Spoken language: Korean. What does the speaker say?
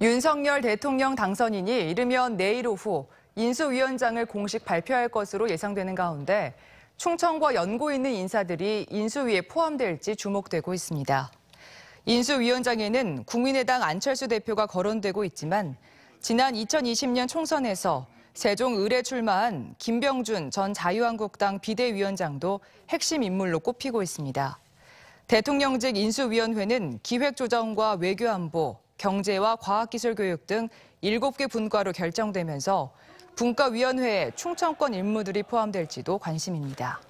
윤석열 대통령 당선인이 이르면 내일 오후 인수위원장을 공식 발표할 것으로 예상되는 가운데 충청과 연고 있는 인사들이 인수위에 포함될지 주목되고 있습니다. 인수위원장에는 국민의당 안철수 대표가 거론되고 있지만 지난 2020년 총선에서 세종 의뢰 출마한 김병준 전 자유한국당 비대위원장도 핵심 인물로 꼽히고 있습니다. 대통령직 인수위원회는 기획조정과 외교안보, 경제와 과학기술 교육 등 7개 분과로 결정되면서 분과위원회에 충청권 임무들이 포함될지도 관심입니다.